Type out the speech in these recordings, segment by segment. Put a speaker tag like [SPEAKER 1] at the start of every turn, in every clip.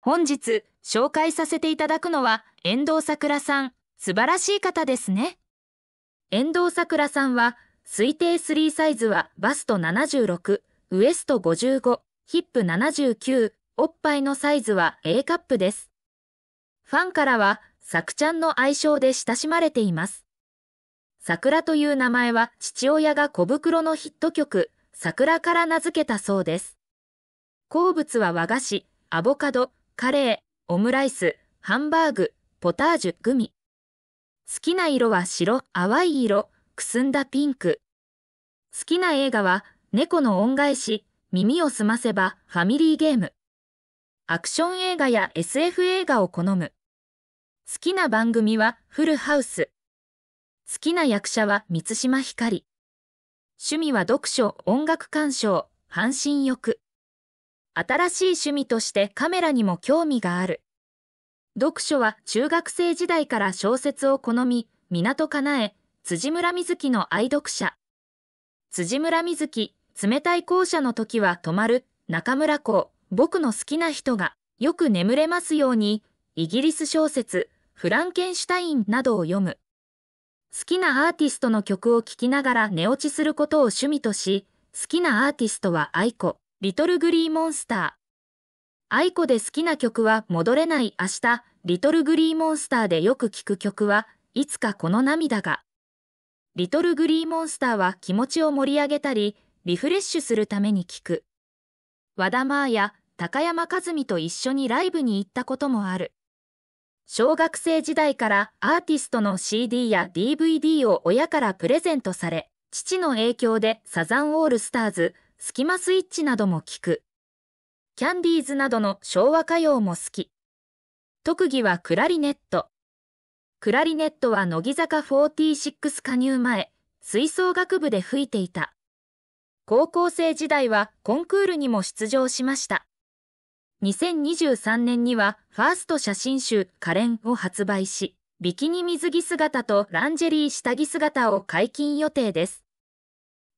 [SPEAKER 1] 本日紹介させていただくのは遠藤さくらさん、素晴らしい方ですね。遠藤さくらさんは推定3サイズはバスト76、ウエスト55、ヒップ79、おっぱいのサイズは A カップです。ファンからはさくちゃんの愛称で親しまれています。桜という名前は父親が小袋のヒット曲、桜から名付けたそうです。好物は和菓子、アボカド、カレー、オムライス、ハンバーグ、ポタージュ、グミ。好きな色は白、淡い色、くすんだピンク。好きな映画は、猫の恩返し、耳をすませば、ファミリーゲーム。アクション映画や SF 映画を好む。好きな番組は、フルハウス。好きな役者は、満島ひかり。趣味は読書、音楽鑑賞、半身浴。新しい趣味としてカメラにも興味がある。読書は中学生時代から小説を好み、港かなえ、辻村瑞希の愛読者。辻村瑞希、冷たい校舎の時は泊まる、中村校、僕の好きな人が、よく眠れますように、イギリス小説、フランケンシュタインなどを読む。好きなアーティストの曲を聴きながら寝落ちすることを趣味とし、好きなアーティストは愛子。リトルグリーモンスター。アイコで好きな曲は戻れない明日、リトルグリーモンスターでよく聴く曲はいつかこの涙が。リトルグリーモンスターは気持ちを盛り上げたり、リフレッシュするために聴く。和田麻也、高山和美と一緒にライブに行ったこともある。小学生時代からアーティストの CD や DVD を親からプレゼントされ、父の影響でサザンオールスターズ、スキマスイッチなども聞く。キャンディーズなどの昭和歌謡も好き。特技はクラリネット。クラリネットは乃木坂46加入前、吹奏楽部で吹いていた。高校生時代はコンクールにも出場しました。2023年にはファースト写真集「可憐」を発売し、ビキニ水着姿とランジェリー下着姿を解禁予定です。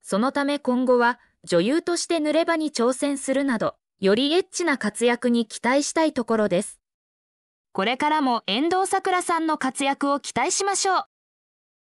[SPEAKER 1] そのため今後は女優として濡れ場に挑戦するなど、よりエッチな活躍に期待したいところです。これからも遠藤桜さんの活躍を期待しましょう。